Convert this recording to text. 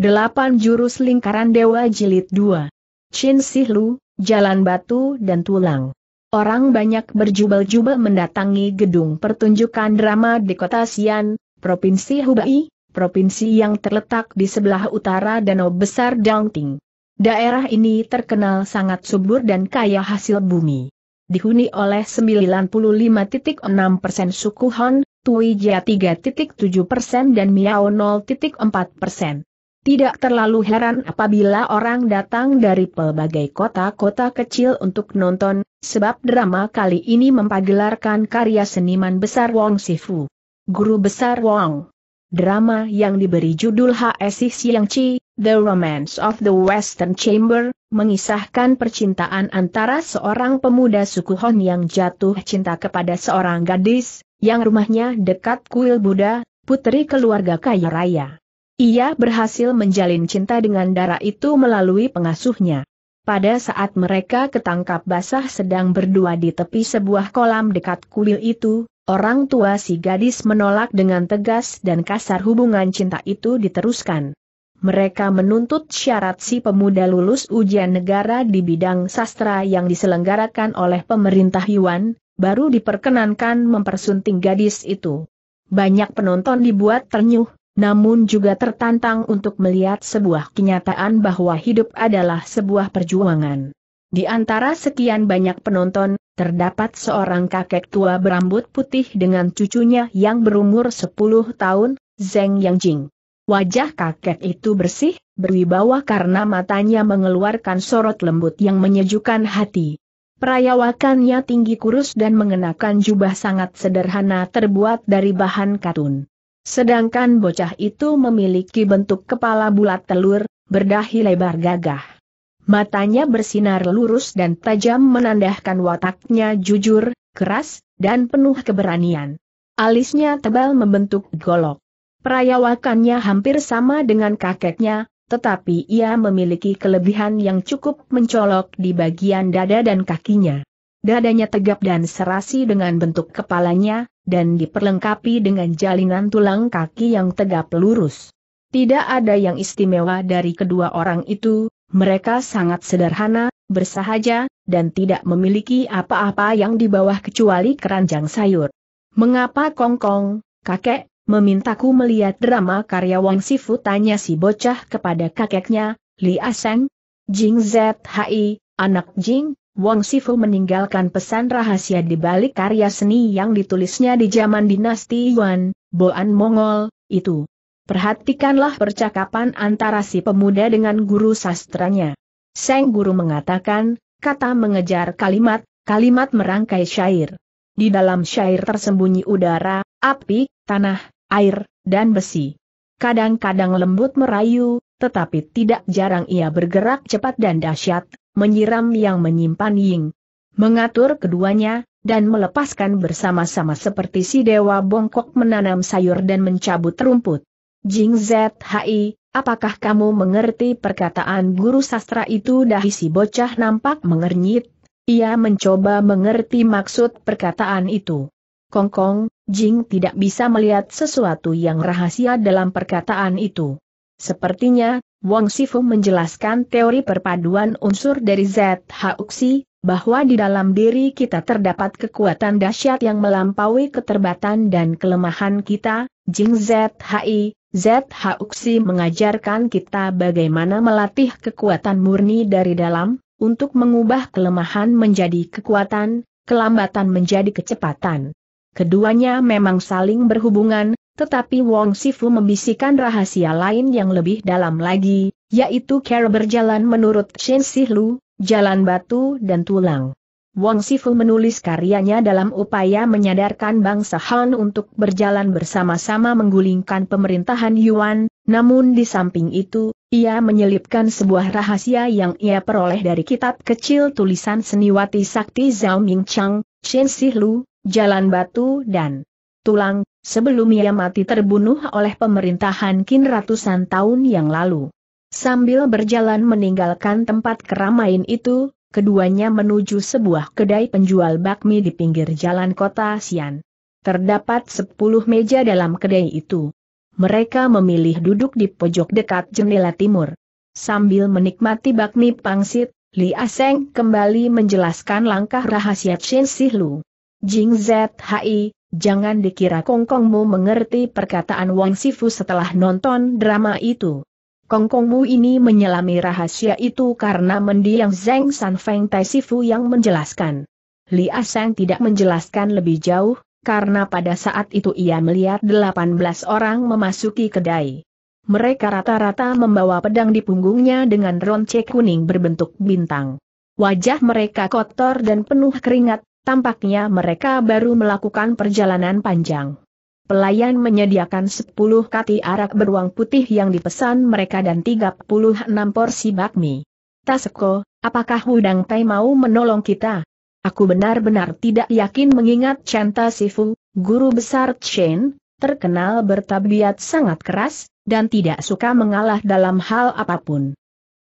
Delapan jurus lingkaran dewa jilid 2. Chin Sihlu, Jalan Batu dan Tulang. Orang banyak berjubel-jubel mendatangi gedung pertunjukan drama di kota Xian, Provinsi Hubei, provinsi yang terletak di sebelah utara Danau Besar Dongting. Daerah ini terkenal sangat subur dan kaya hasil bumi. Dihuni oleh 95.6% suku Han, Tui Jia 3.7% dan Miao 0.4%. Tidak terlalu heran apabila orang datang dari pelbagai kota-kota kecil untuk nonton, sebab drama kali ini mempagelarkan karya seniman besar Wong Sifu. Guru Besar Wong Drama yang diberi judul H.S.I. Siang Chi, The Romance of the Western Chamber, mengisahkan percintaan antara seorang pemuda suku Hon yang jatuh cinta kepada seorang gadis, yang rumahnya dekat kuil Buddha, putri keluarga kaya raya. Ia berhasil menjalin cinta dengan darah itu melalui pengasuhnya. Pada saat mereka ketangkap basah sedang berdua di tepi sebuah kolam dekat kuil itu, orang tua si gadis menolak dengan tegas dan kasar hubungan cinta itu diteruskan. Mereka menuntut syarat si pemuda lulus ujian negara di bidang sastra yang diselenggarakan oleh pemerintah Yuan, baru diperkenankan mempersunting gadis itu. Banyak penonton dibuat ternyuh, namun juga tertantang untuk melihat sebuah kenyataan bahwa hidup adalah sebuah perjuangan. Di antara sekian banyak penonton, terdapat seorang kakek tua berambut putih dengan cucunya yang berumur 10 tahun, Zeng Yangjing. Wajah kakek itu bersih, berwibawa karena matanya mengeluarkan sorot lembut yang menyejukkan hati. Perayawakannya tinggi kurus dan mengenakan jubah sangat sederhana terbuat dari bahan katun. Sedangkan bocah itu memiliki bentuk kepala bulat telur, berdahi lebar gagah. Matanya bersinar lurus dan tajam menandakan wataknya jujur, keras, dan penuh keberanian. Alisnya tebal membentuk golok. Perayawakannya hampir sama dengan kakeknya, tetapi ia memiliki kelebihan yang cukup mencolok di bagian dada dan kakinya. Dadanya tegap dan serasi dengan bentuk kepalanya, dan diperlengkapi dengan jalinan tulang kaki yang tegap lurus. Tidak ada yang istimewa dari kedua orang itu, mereka sangat sederhana, bersahaja, dan tidak memiliki apa-apa yang di bawah kecuali keranjang sayur. Mengapa Kongkong, kakek, memintaku melihat drama karya Wang Sifu tanya si bocah kepada kakeknya, Li Aseng? Jing Zhi, anak Jing, Wong Sifu meninggalkan pesan rahasia di balik karya seni yang ditulisnya di zaman dinasti Yuan, Boan Mongol, itu. Perhatikanlah percakapan antara si pemuda dengan guru sastranya. Seng guru mengatakan, kata mengejar kalimat, kalimat merangkai syair. Di dalam syair tersembunyi udara, api, tanah, air, dan besi. Kadang-kadang lembut merayu, tetapi tidak jarang ia bergerak cepat dan dahsyat, menyiram yang menyimpan Ying, mengatur keduanya, dan melepaskan bersama-sama seperti si dewa bongkok menanam sayur dan mencabut rumput. Jing Zhi, apakah kamu mengerti perkataan guru sastra itu dahi si bocah nampak mengernyit? Ia mencoba mengerti maksud perkataan itu. Kongkong, Jing tidak bisa melihat sesuatu yang rahasia dalam perkataan itu. Sepertinya, Wang Sifu menjelaskan teori perpaduan unsur dari ZHUXI, bahwa di dalam diri kita terdapat kekuatan dahsyat yang melampaui keterbatasan dan kelemahan kita, Jing ZHI, ZHUXI mengajarkan kita bagaimana melatih kekuatan murni dari dalam, untuk mengubah kelemahan menjadi kekuatan, kelambatan menjadi kecepatan. Keduanya memang saling berhubungan, tetapi Wong Sifu membisikkan rahasia lain yang lebih dalam lagi, yaitu cara berjalan menurut Shen Sihlu, jalan batu dan tulang. Wong Sifu menulis karyanya dalam upaya menyadarkan bangsa Han untuk berjalan bersama-sama menggulingkan pemerintahan Yuan, namun di samping itu, ia menyelipkan sebuah rahasia yang ia peroleh dari kitab kecil tulisan seniwati sakti Zhao Ming Chang, Shen Sihlu, jalan batu dan tulang, sebelum ia mati terbunuh oleh pemerintahan Kin ratusan tahun yang lalu. Sambil berjalan meninggalkan tempat keramaian itu, keduanya menuju sebuah kedai penjual bakmi di pinggir jalan kota Xian. Terdapat sepuluh meja dalam kedai itu. Mereka memilih duduk di pojok dekat jendela timur. Sambil menikmati bakmi pangsit, Li Aseng kembali menjelaskan langkah rahasia Chen Sihlu. Jing Zhi, jangan dikira kongkongmu mengerti perkataan Wang Sifu setelah nonton drama itu. Kongkongmu ini menyelami rahasia itu karena mendiang Zeng San Feng Tai Sifu yang menjelaskan. Li Aseng tidak menjelaskan lebih jauh, karena pada saat itu ia melihat 18 orang memasuki kedai. Mereka rata-rata membawa pedang di punggungnya dengan ronce kuning berbentuk bintang. Wajah mereka kotor dan penuh keringat, Tampaknya mereka baru melakukan perjalanan panjang. Pelayan menyediakan 10 kati arak beruang putih yang dipesan mereka dan 36 porsi bakmi. Taseko, apakah Hudang Tai mau menolong kita? Aku benar-benar tidak yakin mengingat Chanta Sifu, guru besar Chen, terkenal bertabiat sangat keras, dan tidak suka mengalah dalam hal apapun.